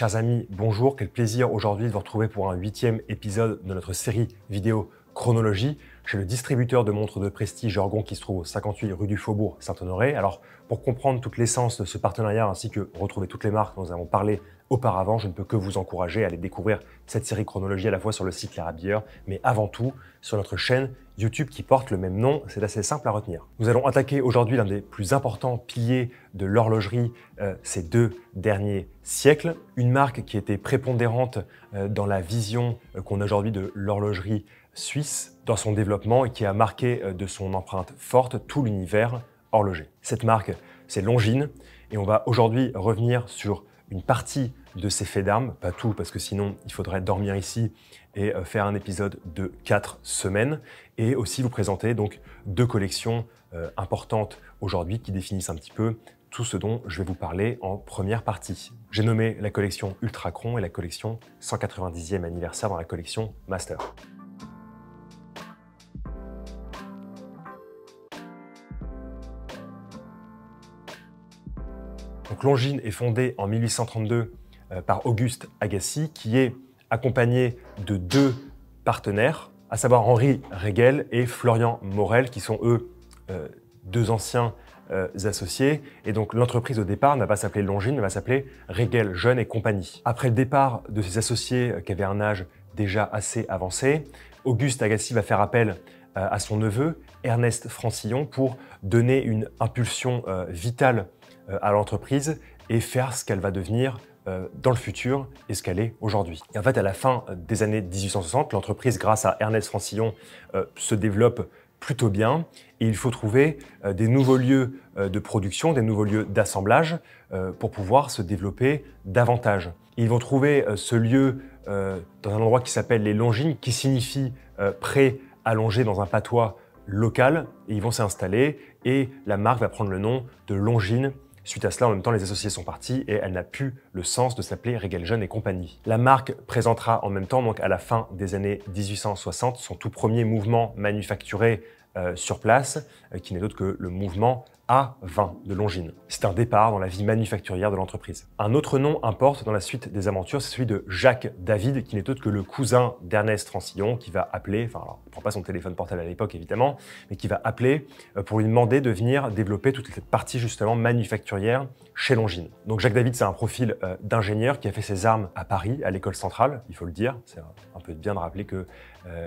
Chers amis, bonjour, quel plaisir aujourd'hui de vous retrouver pour un huitième épisode de notre série vidéo Chronologie chez le distributeur de montres de prestige Jorgon qui se trouve au 58 rue du Faubourg Saint-Honoré. Alors pour comprendre toute l'essence de ce partenariat ainsi que retrouver toutes les marques dont nous avons parlé Auparavant, je ne peux que vous encourager à aller découvrir cette série chronologie à la fois sur le site L'Arabieur, mais avant tout sur notre chaîne YouTube qui porte le même nom, c'est assez simple à retenir. Nous allons attaquer aujourd'hui l'un des plus importants piliers de l'horlogerie euh, ces deux derniers siècles, une marque qui était prépondérante euh, dans la vision euh, qu'on a aujourd'hui de l'horlogerie suisse, dans son développement et qui a marqué de son empreinte forte tout l'univers horloger. Cette marque, c'est Longines, et on va aujourd'hui revenir sur une partie de ces faits d'armes, pas tout parce que sinon il faudrait dormir ici et euh, faire un épisode de quatre semaines, et aussi vous présenter donc deux collections euh, importantes aujourd'hui qui définissent un petit peu tout ce dont je vais vous parler en première partie. J'ai nommé la collection Ultracron et la collection 190e anniversaire dans la collection Master. Donc Longines est fondée en 1832 euh, par Auguste Agassi, qui est accompagné de deux partenaires, à savoir Henri Regel et Florian Morel, qui sont eux euh, deux anciens euh, associés. Et donc l'entreprise au départ ne va pas s'appeler Longines, mais va s'appeler Regel Jeune et Compagnie. Après le départ de ses associés qui avaient un âge déjà assez avancé, Auguste Agassi va faire appel à son neveu Ernest Francillon pour donner une impulsion vitale à l'entreprise et faire ce qu'elle va devenir euh, dans le futur et ce qu'elle est aujourd'hui. en fait, à la fin euh, des années 1860, l'entreprise, grâce à Ernest Francillon, euh, se développe plutôt bien et il faut trouver des nouveaux lieux de production, des nouveaux lieux d'assemblage pour pouvoir se développer davantage. Ils vont trouver ce lieu dans un endroit qui s'appelle les Longines, qui signifie pré allongé dans un patois local et ils vont s'installer et la marque va prendre le nom de Longines Suite à cela, en même temps, les associés sont partis et elle n'a plus le sens de s'appeler Regal Jeune et compagnie. La marque présentera en même temps, donc à la fin des années 1860, son tout premier mouvement manufacturé euh, sur place, euh, qui n'est autre que le mouvement A20 de Longines. C'est un départ dans la vie manufacturière de l'entreprise. Un autre nom importe dans la suite des aventures, c'est celui de Jacques David, qui n'est autre que le cousin d'Ernest Francillon, qui va appeler, enfin, alors, prend pas son téléphone portable à l'époque évidemment, mais qui va appeler euh, pour lui demander de venir développer toute cette partie justement manufacturière chez Longines. Donc Jacques David, c'est un profil d'ingénieur qui a fait ses armes à Paris, à l'école centrale, il faut le dire. C'est un, peu bien de rappeler qu'il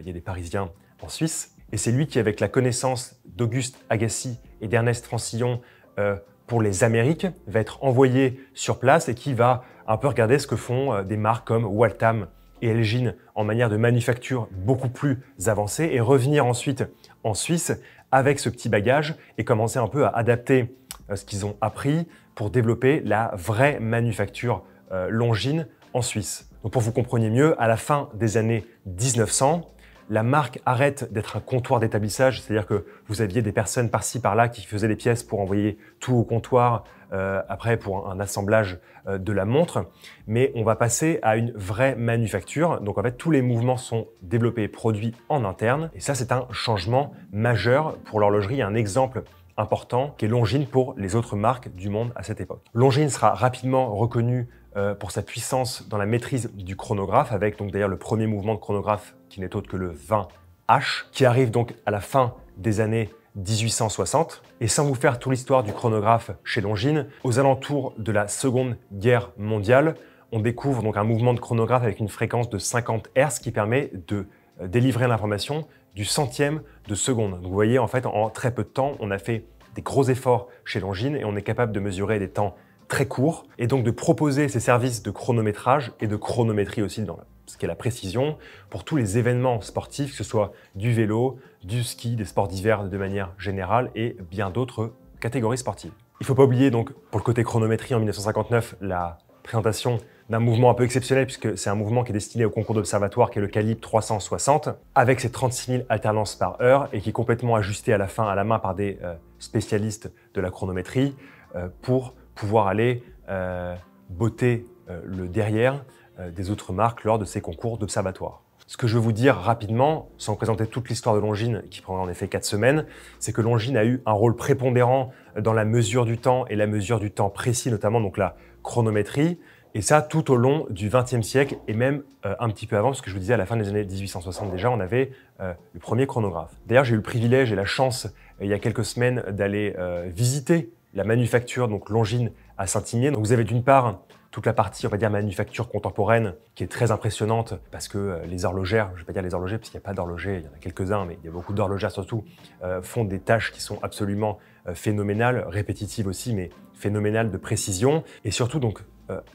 il y a des Parisiens en Suisse. Et c'est lui qui, avec la connaissance d'Auguste Agassi et d'Ernest Francillon euh, pour les Amériques, va être envoyé sur place et qui va un peu regarder ce que font euh, des marques comme Waltham et Elgin en manière de manufacture beaucoup plus avancée et revenir ensuite en Suisse avec ce petit bagage et commencer un peu à adapter euh, ce qu'ils ont appris pour développer la vraie manufacture longine en Suisse. Donc pour vous compreniez mieux, à la fin des années 1900, la marque arrête d'être un comptoir d'établissage, c'est-à-dire que vous aviez des personnes par-ci par-là qui faisaient des pièces pour envoyer tout au comptoir, euh, après pour un, assemblage euh, de la montre, mais on va passer à une vraie manufacture. Donc en fait, tous les mouvements sont développés et produits en interne, et ça c'est un changement majeur pour l'horlogerie, un exemple important qui est Longines pour les autres marques du monde à cette époque. Longines sera rapidement reconnu euh, pour sa puissance dans la maîtrise du chronographe, avec donc d'ailleurs le premier mouvement de chronographe qui n'est autre que le 20H, qui arrive donc à la fin des années 1860. Et sans vous faire toute l'histoire du chronographe chez Longines, aux alentours de la Seconde Guerre mondiale, on découvre donc un mouvement de chronographe avec une fréquence de 50 Hz qui permet de euh, délivrer l'information du centième de seconde. vous voyez, en fait, en très peu de temps, on a fait des gros efforts chez Longines et on est capable de mesurer des temps très court, et donc de proposer ces services de chronométrage et de chronométrie aussi dans ce est la précision pour tous les événements sportifs, que ce soit du vélo, du ski, des sports d'hiver de manière générale et bien d'autres catégories sportives. Il ne faut pas oublier donc pour le côté chronométrie en 1959 la présentation d'un mouvement un peu exceptionnel puisque c'est un mouvement qui est destiné au concours d'observatoire qui est le calibre 360 avec ses 36 000 alternances par heure et qui est complètement ajusté à la fin à la main par des euh, spécialistes de la chronométrie euh, pour pouvoir aller euh, botter euh, le derrière euh, des autres marques lors de ces concours d'observatoire. Ce que je veux vous dire rapidement, sans présenter toute l'histoire de Longines, qui prendra en effet 4 semaines, c'est que Longines a eu un rôle prépondérant dans la mesure du temps et la mesure du temps précis, notamment donc la chronométrie, et ça tout au long du XXe siècle et même un petit peu avant, parce que je vous disais à la fin des années 1860 déjà, on avait le premier chronographe. D'ailleurs, j'ai eu le privilège et la chance il y a quelques semaines d'aller visiter la manufacture, donc Longines à Saint-Imier. Donc vous avez d'une part toute la partie, on va dire, manufacture contemporaine, qui est très impressionnante, parce que euh, les horlogères, je ne vais pas dire les horlogers, parce qu'il n'y a pas d'horlogers, il y en a quelques-uns, mais il y a beaucoup d'horlogères surtout, euh, font des tâches qui sont absolument euh, phénoménales, répétitives aussi, mais phénoménales de précision. Et surtout, donc,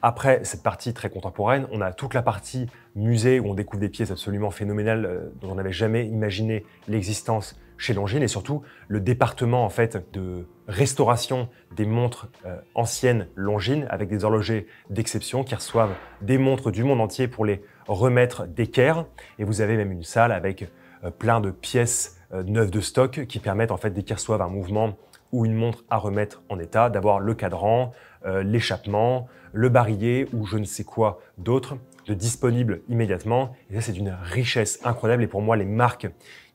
après cette partie très contemporaine, on a toute la partie musée, où on découvre des pièces absolument phénoménales, dont on n'avait jamais imaginé l'existence chez Longines et surtout le département en fait de restauration des montres euh, anciennes Longines avec des horlogers d'exception qui reçoivent des montres du monde entier pour les remettre d'équerre et vous avez même une salle avec euh, plein de pièces euh, neuves de stock qui permettent en fait déquerre un mouvement ou une montre à remettre en état, d'avoir le cadran, euh, l'échappement, le barillet ou je ne sais quoi d'autre de disponible immédiatement. Et ça, c'est d'une richesse incroyable. Et pour moi, les marques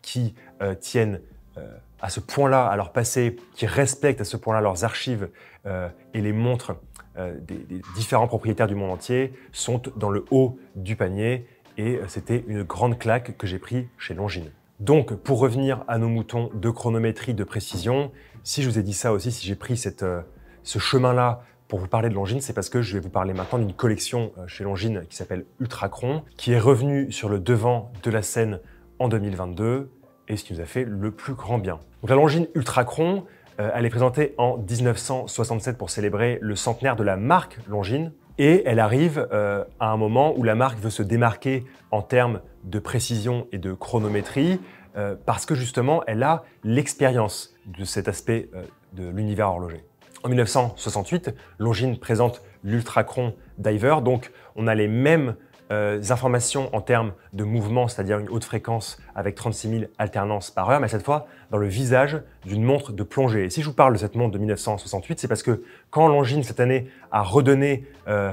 qui euh, tiennent euh, à ce point-là à leur passé, qui respectent à ce point-là leurs archives et les montres des, différents propriétaires du monde entier, sont dans le haut du panier. Et c'était une grande claque que j'ai prise chez Longines. Donc, pour revenir à nos moutons de chronométrie de précision, si je vous ai dit ça aussi, si j'ai pris euh, ce chemin-là pour vous parler de Longines, c'est parce que je vais vous parler maintenant d'une collection euh, chez Longines qui s'appelle Ultracron, qui est revenue sur le devant de la scène en 2022 et ce qui nous a fait le plus grand bien. Donc la Longine Ultracron, euh, elle est présentée en 1967 pour célébrer le centenaire de la marque Longines, et elle arrive euh, à un moment où la marque veut se démarquer en termes de précision et de chronométrie, euh, parce que justement, elle a l'expérience de cet aspect euh, de l'univers horloger. En 1968, Longines présente l'Ultracron Diver, donc on a les mêmes euh, informations en termes de mouvement, c'est-à-dire une haute fréquence avec 36 000 alternances par heure, mais cette fois dans le visage d'une montre de plongée. Et si je vous parle de cette montre de 1968, c'est parce que quand Longines, cette année, a redonné euh,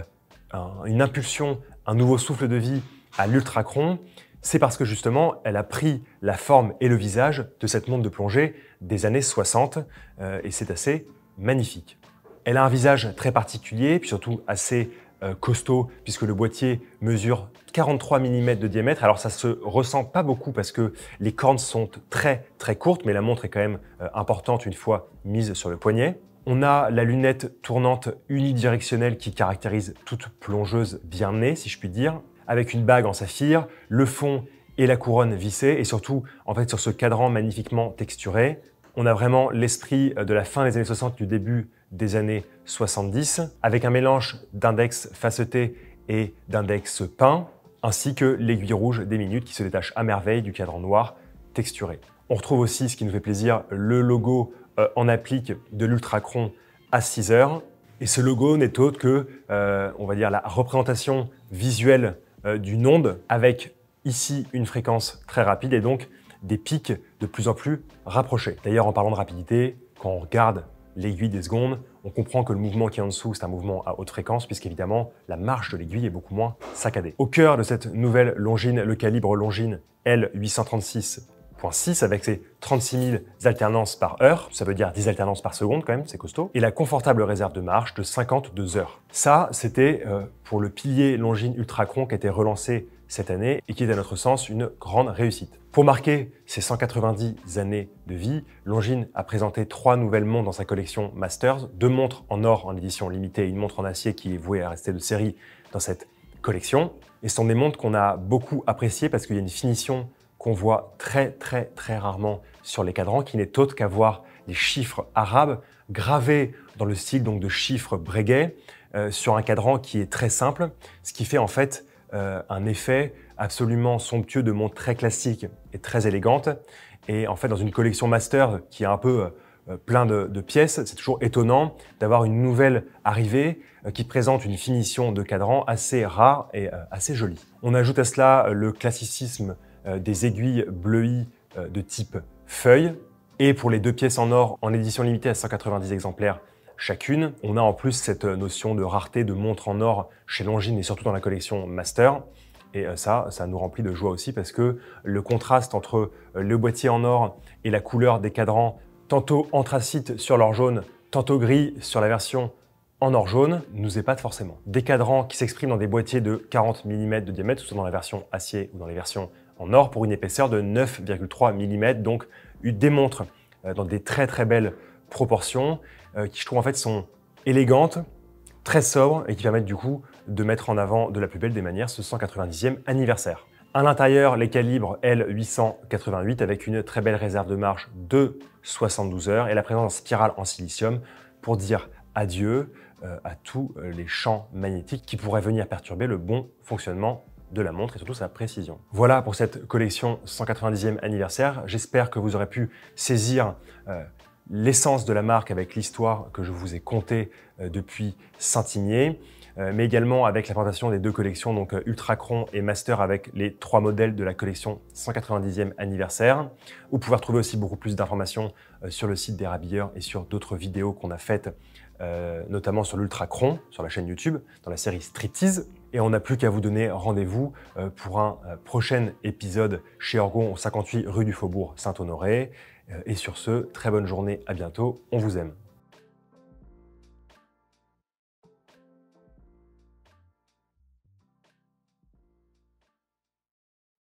une impulsion, un nouveau souffle de vie à l'ultracron, c'est parce que justement, elle a pris la forme et le visage de cette montre de plongée des années 60, euh, et c'est assez magnifique. Elle a un visage très particulier, puis surtout assez euh, costaud puisque le boîtier mesure 43 mm de diamètre. Alors ça se ressent pas beaucoup parce que les cornes sont très très courtes, mais la montre est quand même euh, importante une fois mise sur le poignet. On a la lunette tournante unidirectionnelle qui caractérise toute plongeuse bien née, si je puis dire, avec une bague en saphir, le fond et la couronne vissée, et surtout, en fait, sur ce cadran magnifiquement texturé. On a vraiment l'esprit euh, de la fin des années 60 du début des années 70, avec un mélange d'index faceté et d'index peint, ainsi que l'aiguille rouge des minutes qui se détache à merveille du cadran noir texturé. On retrouve aussi, ce qui nous fait plaisir, le logo euh, en applique de l'Ultracron à 6 heures. Et ce logo n'est autre que, euh, on va dire, la représentation visuelle euh, d'une onde avec ici une fréquence très rapide et donc des pics de plus en plus rapprochés. D'ailleurs, en parlant de rapidité, quand on regarde l'aiguille des secondes, on comprend que le mouvement qui est en dessous, c'est un mouvement à haute fréquence, puisqu'évidemment, la marche de l'aiguille est beaucoup moins saccadée. Au cœur de cette nouvelle longine, le calibre longine L836.6, avec ses 36 000 alternances par heure, ça veut dire 10 alternances par seconde quand même, c'est costaud, et la confortable réserve de marche de 52 heures. Ça, c'était euh, pour le pilier longine Ultracron qui a été relancé cette année et qui est à notre sens une grande réussite. Pour marquer ses 190 années de vie, Longines a présenté trois nouvelles montres dans sa collection Masters, deux montres en or en édition limitée et une montre en acier qui est vouée à rester de série dans cette collection. Et ce sont des montres qu'on a beaucoup appréciées parce qu'il y a une finition qu'on voit très très très rarement sur les cadrans qui n'est autre qu'à voir des chiffres arabes gravés dans le style donc de chiffres Breguet euh, sur un cadran qui est très simple, ce qui fait en fait euh, un effet absolument somptueux de montres très classiques et très élégantes. Et en fait, dans une collection master qui est un peu euh, euh, plein de, pièces, c'est toujours étonnant d'avoir une nouvelle arrivée euh, qui présente une finition de cadran assez rare et assez jolie. On ajoute à cela le classicisme des aiguilles bleuies de type feuille. Et pour les deux pièces en or, en édition limitée à 190 exemplaires chacune, on a en plus cette notion de rareté de montre en or chez Longines et surtout dans la collection Master. Et euh, ça, ça nous remplit de joie aussi parce que le contraste entre euh, le boîtier en or et la couleur des cadrans, tantôt anthracite sur l'or jaune, tantôt gris sur la version en or jaune, nous épate forcément. Des cadrans qui s'expriment dans des boîtiers de 40 mm de diamètre, soit dans la version acier ou dans les versions en or, pour une épaisseur de 9,3 mm, donc une euh, démontre dans des très très belles proportions, qui je trouve en fait sont élégantes, très sobres et qui permettent du coup de mettre en avant de la plus belle des manières ce 190e anniversaire. À l'intérieur, les calibres L888 avec une très belle réserve de marche de 72 heures et la présence en spirale en silicium pour dire adieu euh, à tous euh, les champs magnétiques qui pourraient venir perturber le bon fonctionnement de la montre et surtout sa précision. Voilà pour cette collection 190e anniversaire. J'espère que vous aurez pu saisir euh, l'essence de la marque avec l'histoire que je vous ai contée depuis Saint-Imier. Euh, mais également avec la présentation des deux collections, donc euh, Ultracron et Master avec les trois modèles de la collection 190e anniversaire. Vous pouvez trouver aussi beaucoup plus d'informations euh, sur le site des Rabilleurs et sur d'autres vidéos qu'on a faites, notamment sur l'Ultracron, sur la chaîne YouTube, dans la série Striptease. Et on n'a plus qu'à vous donner rendez-vous pour un prochain épisode chez Orgon, 58 rue du Faubourg Saint-Honoré. Et sur ce, très bonne journée, à bientôt, on vous aime.